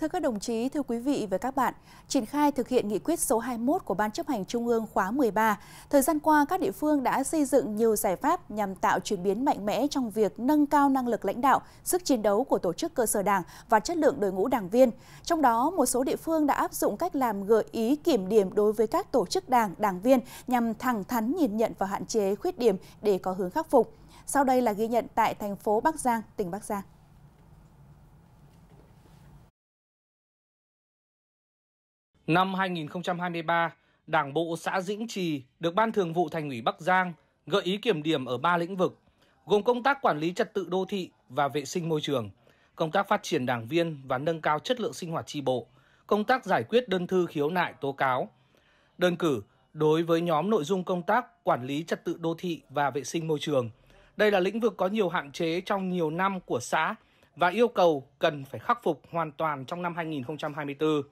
Thưa các đồng chí, thưa quý vị và các bạn, triển khai thực hiện nghị quyết số 21 của Ban chấp hành Trung ương khóa 13, thời gian qua các địa phương đã xây dựng nhiều giải pháp nhằm tạo chuyển biến mạnh mẽ trong việc nâng cao năng lực lãnh đạo, sức chiến đấu của tổ chức cơ sở đảng và chất lượng đội ngũ đảng viên. Trong đó, một số địa phương đã áp dụng cách làm gợi ý kiểm điểm đối với các tổ chức đảng, đảng viên nhằm thẳng thắn nhìn nhận và hạn chế khuyết điểm để có hướng khắc phục. Sau đây là ghi nhận tại thành phố Bắc Giang, tỉnh Bắc Giang. Năm 2023, Đảng bộ xã Dĩnh Trì được Ban Thường vụ Thành ủy Bắc Giang gợi ý kiểm điểm ở 3 lĩnh vực, gồm công tác quản lý trật tự đô thị và vệ sinh môi trường, công tác phát triển đảng viên và nâng cao chất lượng sinh hoạt tri bộ, công tác giải quyết đơn thư khiếu nại tố cáo. Đơn cử, đối với nhóm nội dung công tác quản lý trật tự đô thị và vệ sinh môi trường, đây là lĩnh vực có nhiều hạn chế trong nhiều năm của xã và yêu cầu cần phải khắc phục hoàn toàn trong năm 2024.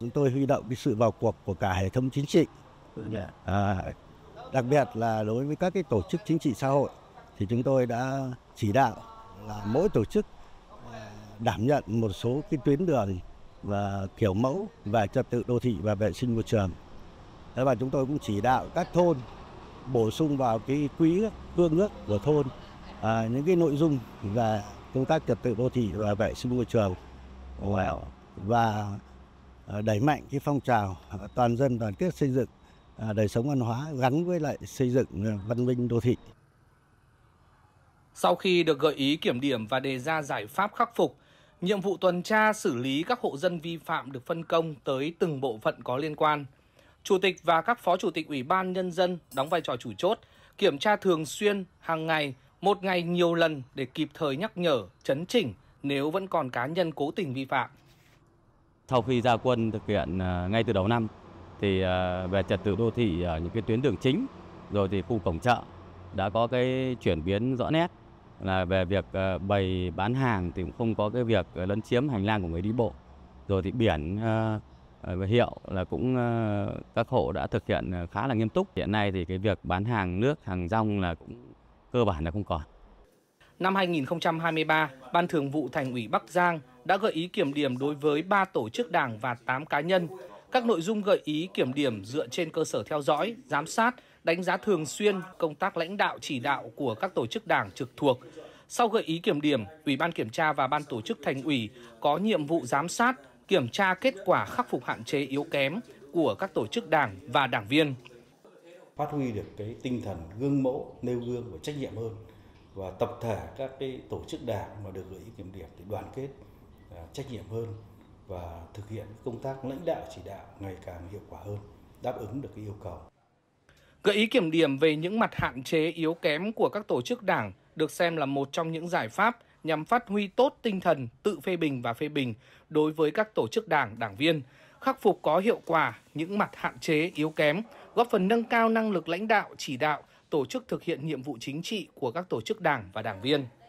Chúng tôi huy động cái sự vào cuộc của cả hệ thống chính trị, dạ. à, đặc biệt là đối với các cái tổ chức chính trị xã hội thì chúng tôi đã chỉ đạo là mỗi tổ chức à, đảm nhận một số cái tuyến đường và kiểu mẫu về trật tự đô thị và vệ sinh môi trường. Thế và chúng tôi cũng chỉ đạo các thôn bổ sung vào cái quỹ cương ước của thôn à, những cái nội dung về công tác trật tự đô thị và vệ sinh môi trường. Wow. Và Ờ, đẩy mạnh cái phong trào ờ, toàn dân đoàn kết xây dựng ờ, đời sống văn hóa gắn với lại xây dựng văn minh đô thị. Sau khi được gợi ý kiểm điểm và đề ra giải pháp khắc phục, nhiệm vụ tuần tra xử lý các hộ dân vi phạm được phân công tới từng bộ phận có liên quan. Chủ tịch và các phó chủ tịch Ủy ban Nhân dân đóng vai trò chủ chốt, kiểm tra thường xuyên, hàng ngày, một ngày nhiều lần để kịp thời nhắc nhở, chấn chỉnh nếu vẫn còn cá nhân cố tình vi phạm. Sau khi ra quân thực hiện à, ngay từ đầu năm thì à, về trật tự đô thị ở những cái tuyến đường chính rồi thì khu cổng chợ đã có cái chuyển biến rõ nét là về việc à, bày bán hàng thì cũng không có cái việc lấn chiếm hành lang của người đi bộ rồi thì biển và hiệu là cũng các hộ đã thực hiện khá là nghiêm túc hiện nay thì cái việc bán hàng nước hàng rong là cũng cơ bản là không còn năm 2023 ban thường vụ thành ủy Bắc Giang đã gợi ý kiểm điểm đối với 3 tổ chức đảng và 8 cá nhân. Các nội dung gợi ý kiểm điểm dựa trên cơ sở theo dõi, giám sát, đánh giá thường xuyên công tác lãnh đạo chỉ đạo của các tổ chức đảng trực thuộc. Sau gợi ý kiểm điểm, Ủy ban kiểm tra và Ban tổ chức thành ủy có nhiệm vụ giám sát, kiểm tra kết quả khắc phục hạn chế yếu kém của các tổ chức đảng và đảng viên. Phát huy được cái tinh thần gương mẫu, nêu gương và trách nhiệm hơn và tập thể các cái tổ chức đảng mà được gợi ý kiểm điểm thì đoàn kết À, trách nhiệm hơn và thực hiện công tác lãnh đạo chỉ đạo ngày càng hiệu quả hơn, đáp ứng được cái yêu cầu. Gợi ý kiểm điểm về những mặt hạn chế yếu kém của các tổ chức đảng được xem là một trong những giải pháp nhằm phát huy tốt tinh thần tự phê bình và phê bình đối với các tổ chức đảng, đảng viên, khắc phục có hiệu quả những mặt hạn chế yếu kém, góp phần nâng cao năng lực lãnh đạo, chỉ đạo, tổ chức thực hiện nhiệm vụ chính trị của các tổ chức đảng và đảng viên.